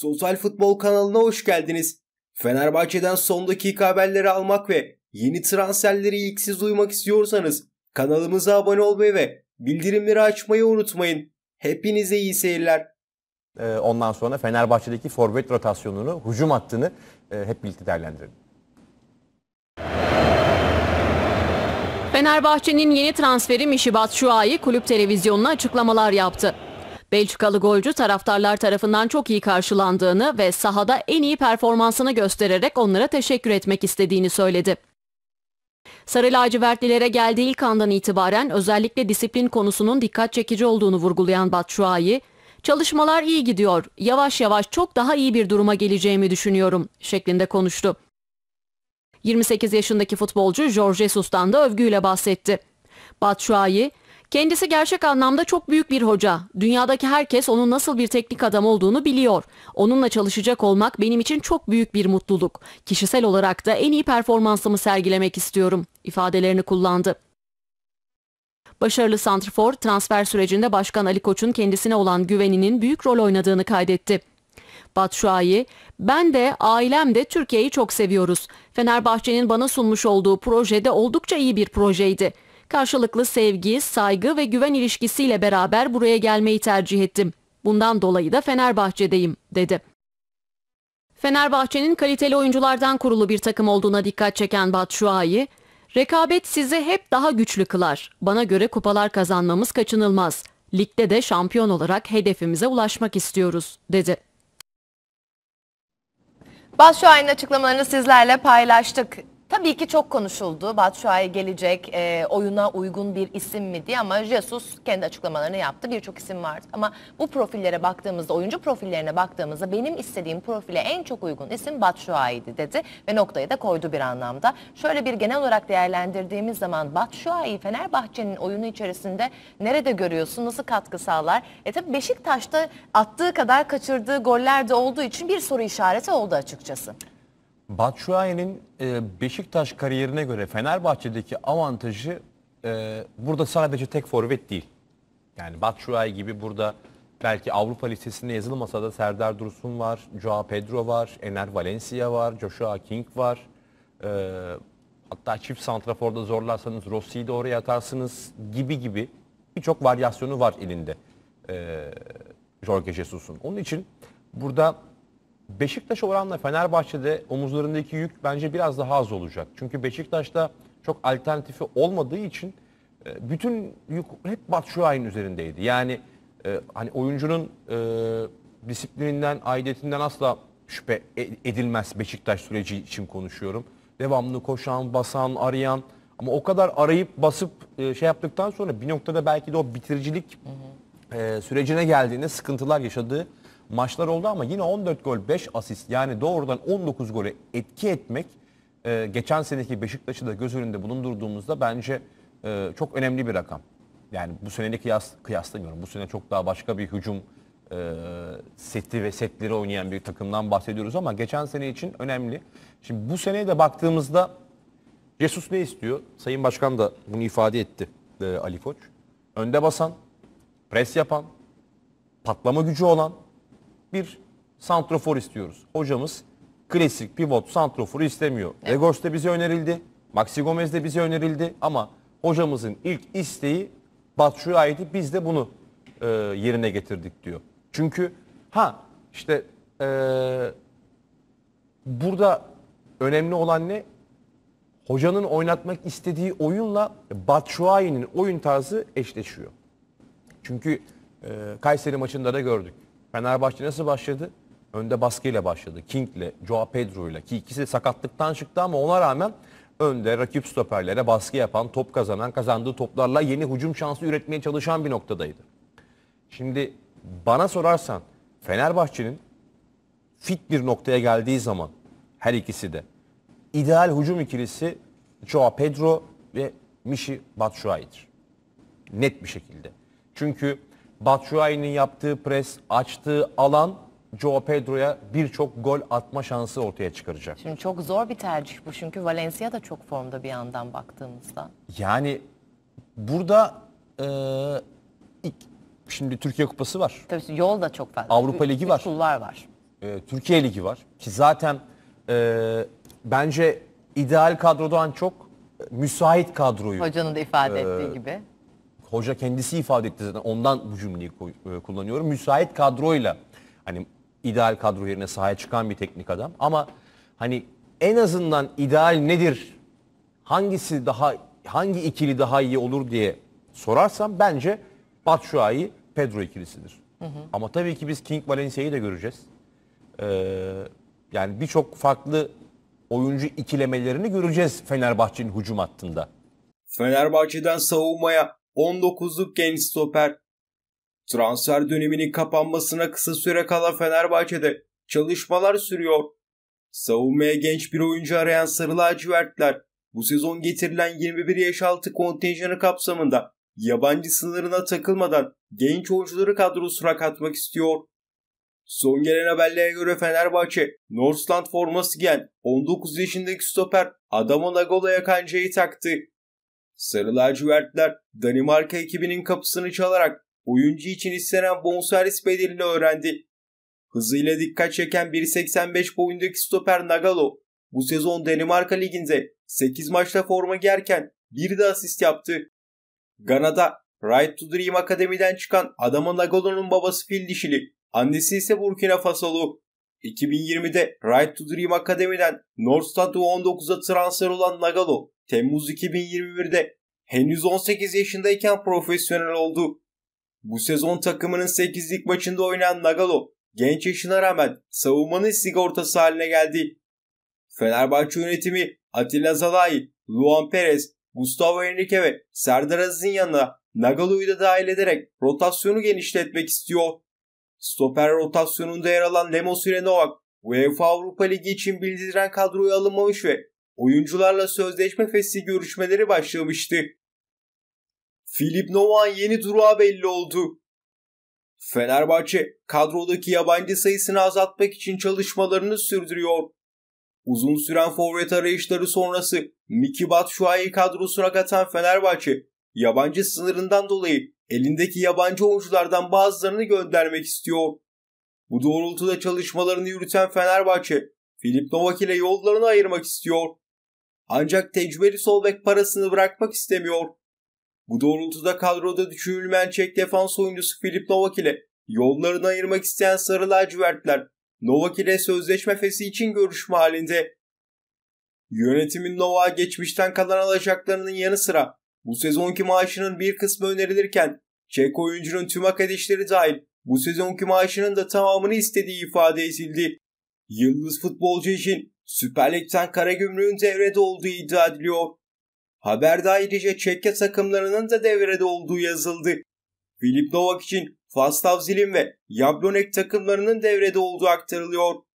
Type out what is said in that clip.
Total Futbol kanalına hoş geldiniz. Fenerbahçe'den son dakika haberleri almak ve yeni transferleri ilk siz duymak istiyorsanız kanalımıza abone olmayı ve bildirimleri açmayı unutmayın. Hepinize iyi seyirler. Ee, ondan sonra Fenerbahçe'deki forvet rotasyonunu, hücum hattını e, hep birlikte değerlendirelim. Fenerbahçe'nin yeni transferi Mişibat Şua'yı kulüp televizyonuna açıklamalar yaptı. Belçikalı golcü taraftarlar tarafından çok iyi karşılandığını ve sahada en iyi performansını göstererek onlara teşekkür etmek istediğini söyledi. Sarı lacivertlilere geldiği ilk andan itibaren özellikle disiplin konusunun dikkat çekici olduğunu vurgulayan Batshuayi, "Çalışmalar iyi gidiyor. Yavaş yavaş çok daha iyi bir duruma geleceğimi düşünüyorum." şeklinde konuştu. 28 yaşındaki futbolcu Jorge Sustan da övgüyle bahsetti. Batshuayi, Kendisi gerçek anlamda çok büyük bir hoca. Dünyadaki herkes onun nasıl bir teknik adam olduğunu biliyor. Onunla çalışacak olmak benim için çok büyük bir mutluluk. Kişisel olarak da en iyi performansımı sergilemek istiyorum ifadelerini kullandı. Başarılı Santrfor transfer sürecinde Başkan Ali Koç'un kendisine olan güveninin büyük rol oynadığını kaydetti. Batshuayi, ben de ailem de Türkiye'yi çok seviyoruz. Fenerbahçe'nin bana sunmuş olduğu projede oldukça iyi bir projeydi karşılıklı sevgi, saygı ve güven ilişkisiyle beraber buraya gelmeyi tercih ettim. Bundan dolayı da Fenerbahçe'deyim, dedi. Fenerbahçe'nin kaliteli oyunculardan kurulu bir takım olduğuna dikkat çeken Batshuayi, Rekabet sizi hep daha güçlü kılar. Bana göre kupalar kazanmamız kaçınılmaz. Ligde de şampiyon olarak hedefimize ulaşmak istiyoruz, dedi. Batshuayi'nin açıklamalarını sizlerle paylaştık. Tabii ki çok konuşuldu. Batshuayi gelecek e, oyuna uygun bir isim mi diye ama Jesus kendi açıklamalarını yaptı. Birçok isim vardı ama bu profillere baktığımızda, oyuncu profillerine baktığımızda benim istediğim profile en çok uygun isim Batshuayi'di dedi ve noktayı da koydu bir anlamda. Şöyle bir genel olarak değerlendirdiğimiz zaman Batshuayi Fenerbahçe'nin oyunu içerisinde nerede görüyorsun, nasıl katkı sağlar? E tabii Beşiktaş'ta attığı kadar kaçırdığı goller de olduğu için bir soru işareti oldu açıkçası. Batshuayi'nin e, Beşiktaş kariyerine göre Fenerbahçe'deki avantajı e, burada sadece tek forvet değil. Yani Batshuayi gibi burada belki Avrupa listesinde yazılmasa da Serdar Dursun var, Joao Pedro var, Ener Valencia var, Joshua King var. E, hatta çift santraforda zorlarsanız Rossi'yi de oraya atarsınız gibi gibi birçok varyasyonu var elinde e, Jorge Jesus'un. Onun için burada Beşiktaş oranla Fenerbahçe'de omuzlarındaki yük bence biraz daha az olacak. Çünkü Beşiktaş'ta çok alternatifi olmadığı için e, bütün yük hep Batshuayi'nin üzerindeydi. Yani e, hani oyuncunun e, disiplininden, aidiyetinden asla şüphe e, edilmez Beşiktaş süreci için konuşuyorum. Devamlı koşan, basan, arayan ama o kadar arayıp basıp e, şey yaptıktan sonra bir noktada belki de o bitiricilik hı hı. E, sürecine geldiğinde sıkıntılar yaşadığı maçlar oldu ama yine 14 gol 5 asist yani doğrudan 19 gole etki etmek e, geçen seneki Beşiktaş'ı da göz önünde bulundurduğumuzda bence e, çok önemli bir rakam. Yani bu seneli kıyas, kıyaslamıyorum. Bu sene çok daha başka bir hücum e, seti ve setleri oynayan bir takımdan bahsediyoruz ama geçen sene için önemli. Şimdi bu seneye de baktığımızda Jesus ne istiyor? Sayın Başkan da bunu ifade etti e, Ali Koç. Önde basan, pres yapan, patlama gücü olan bir santrofor istiyoruz. Hocamız klasik pivot santroforu istemiyor. Evet. Egos de bize önerildi. Maxi Gomez de bize önerildi. Ama hocamızın ilk isteği Batshuayi'di. Biz de bunu e, yerine getirdik diyor. Çünkü ha işte e, burada önemli olan ne? Hocanın oynatmak istediği oyunla Batshuayi'nin oyun tarzı eşleşiyor. Çünkü e, Kayseri maçında da gördük. Fenerbahçe nasıl başladı? Önde baskıyla başladı. King'le, Joao Pedro'yla ki ikisi de sakatlıktan çıktı ama ona rağmen önde rakip stoperlere baskı yapan, top kazanan, kazandığı toplarla yeni hücum şansı üretmeye çalışan bir noktadaydı. Şimdi bana sorarsan Fenerbahçe'nin fit bir noktaya geldiği zaman her ikisi de ideal hücum ikilisi Joao Pedro ve Michi Batshuayi'dir. Net bir şekilde. Çünkü Batshuayi'nin yaptığı pres, açtığı alan Joao Pedro'ya birçok gol atma şansı ortaya çıkaracak. Şimdi çok zor bir tercih bu çünkü Valencia da çok formda bir yandan baktığımızda. Yani burada e, ilk, şimdi Türkiye Kupası var. Tabii yol da çok fazla. Avrupa Ligi var. Kullar var. E, Türkiye Ligi var ki zaten e, bence ideal kadrodan çok müsait kadroyu. Hocanın da ifade e, ettiği gibi hoca kendisi ifade etti zaten ondan bu cümleyi e, kullanıyorum. Müsait kadroyla hani ideal kadro yerine sahaya çıkan bir teknik adam ama hani en azından ideal nedir? Hangisi daha hangi ikili daha iyi olur diye sorarsam bence Batshuayi Pedro ikilisidir. Hı hı. Ama tabii ki biz King Valencia'yı da göreceğiz. Ee, yani birçok farklı oyuncu ikilemelerini göreceğiz Fenerbahçe'nin hücum hattında. Fenerbahçe'den savunmaya 19'luk genç stoper. Transfer döneminin kapanmasına kısa süre kala Fenerbahçe'de çalışmalar sürüyor. Savunmaya genç bir oyuncu arayan Sarı Lacivertler bu sezon getirilen 21 yaş altı kontenjanı kapsamında yabancı sınırına takılmadan genç oyuncuları kadrosuna katmak istiyor. Son gelen haberlere göre Fenerbahçe, Northland forması giyen 19 yaşındaki stoper Adamo Nagola'ya kancayı taktı. Sarı lacivertler Danimarka ekibinin kapısını çalarak oyuncu için istenen bonservis bedelini öğrendi. Hızıyla dikkat çeken 1.85 boyundaki stoper Nagalo bu sezon Danimarka liginde 8 maçta forma gerken bir de asist yaptı. Gana'da Right to Dream Akademi'den çıkan Adama Nagalo'nun babası fil dişili, annesi ise Burkina Fasolu. 2020'de Right to Dream Akademi'den North Statue 19'a transfer olan Nagalo, Temmuz 2021'de henüz 18 yaşındayken profesyonel oldu. Bu sezon takımının 8'lik maçında oynayan Nagalo, genç yaşına rağmen savunmanın sigortası haline geldi. Fenerbahçe yönetimi Atilla Zalai, Luan Perez, Gustavo Henrique ve Serdar Aziz'in yanına Nagalo'yu da dahil ederek rotasyonu genişletmek istiyor. Stoper rotasyonunda yer alan Lemos ile Novak, UEFA Avrupa Ligi için bildiren kadroya alınmamış ve oyuncularla sözleşme fesli görüşmeleri başlamıştı. Filip Novan yeni durağı belli oldu. Fenerbahçe kadrodaki yabancı sayısını azaltmak için çalışmalarını sürdürüyor. Uzun süren forvet arayışları sonrası Miki Batshuayi kadrosuna katan Fenerbahçe yabancı sınırından dolayı elindeki yabancı oyunculardan bazılarını göndermek istiyor. Bu doğrultuda çalışmalarını yürüten Fenerbahçe, Filip Novak ile yollarını ayırmak istiyor. Ancak tecrübeli sol bek parasını bırakmak istemiyor. Bu doğrultuda kadroda düşünülmeyen Çek defans oyuncusu Filip Novak ile yollarını ayırmak isteyen Sarı Lacivertler Novak ile sözleşme fesi için görüşme halinde. Yönetimin Novak'a geçmişten kalan alacaklarının yanı sıra bu sezonki maaşının bir kısmı önerilirken Çek oyuncunun tüm hak dahil bu sezonki maaşının da tamamını istediği ifade edildi. Yıldız futbolcu için Süper Lig'den Karagümrük'ün devrede olduğu iddia ediliyor. Haberde ayrıca Çekya takımlarının da devrede olduğu yazıldı. Filip Novak için Fastav Zilin ve Jablonek takımlarının devrede olduğu aktarılıyor.